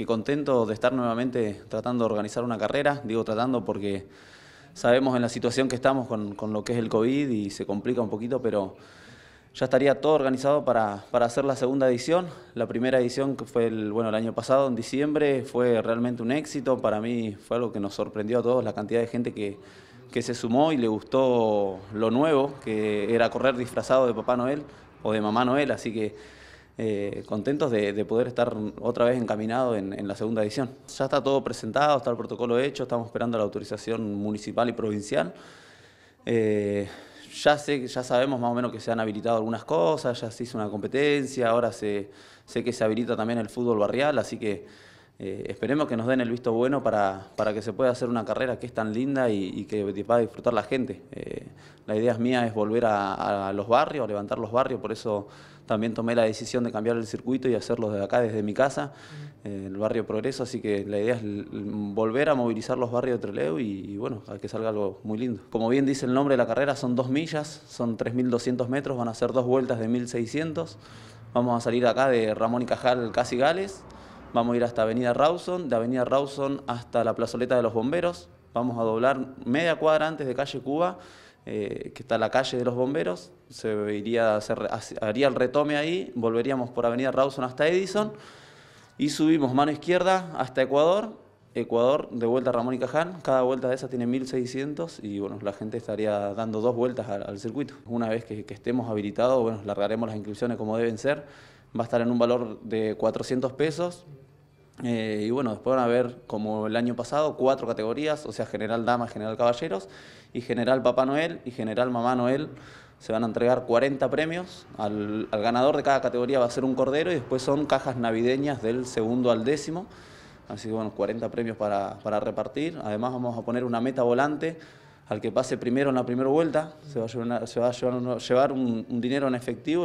que contento de estar nuevamente tratando de organizar una carrera, digo tratando porque sabemos en la situación que estamos con, con lo que es el COVID y se complica un poquito, pero ya estaría todo organizado para, para, hacer la segunda edición. La primera edición que fue el, bueno, el año pasado, en diciembre, fue realmente un éxito. Para mí fue algo que nos sorprendió a todos, la cantidad de gente que, que se sumó y le gustó lo nuevo, que era correr disfrazado de Papá Noel o de Mamá Noel. Así que eh, contentos de, poder estar otra vez encaminado en, la segunda edición. Ya está todo presentado, está el protocolo hecho, estamos esperando la autorización municipal y provincial. Eh, ya, sé, ya sabemos más o menos que se han habilitado algunas cosas, ya se hizo una competencia, ahora se, sé que se habilita también el fútbol barrial, así que eh, esperemos que nos den el visto bueno para, que se pueda hacer una carrera que es tan linda y, que pueda disfrutar la gente. Eh, la idea mía es volver a, los barrios, a levantar los barrios, por eso también tomé la decisión de cambiar el circuito y hacerlo de acá, desde mi casa, eh, el barrio Progreso, así que la idea es volver a movilizar los barrios de Trelew y, bueno, a que salga algo muy lindo. Como bien dice el nombre de la carrera, son dos millas, son 3.200 metros, van a ser dos vueltas de 1.600. Vamos a salir acá de Ramón y Cajal, Casi Gales. Vamos a ir hasta Avenida Rawson, de Avenida Rawson hasta la plazoleta de los bomberos. Vamos a doblar media cuadra antes de calle Cuba, eh, que está la calle de los bomberos. Se, iría, haría el retome ahí, volveríamos por Avenida Rawson hasta Edison y subimos mano izquierda hasta Ecuador. Ecuador, de vuelta a Ramón y Caján, cada vuelta de esa tiene 1600 y bueno, la gente estaría dando dos vueltas al, circuito. Una vez que, estemos habilitados, bueno, largaremos las inscripciones como deben ser va a estar en un valor de 400 pesos. Eh, y bueno, después van a haber, como el año pasado, cuatro categorías, o sea, general dama, general caballeros, y general papá Noel y general mamá Noel. Se van a entregar 40 premios, al, ganador de cada categoría va a ser un cordero y después son cajas navideñas del segundo al décimo. Así que bueno, 40 premios para, repartir. Además vamos a poner una meta volante al que pase primero en la primera vuelta, se va a llevar, un dinero en efectivo.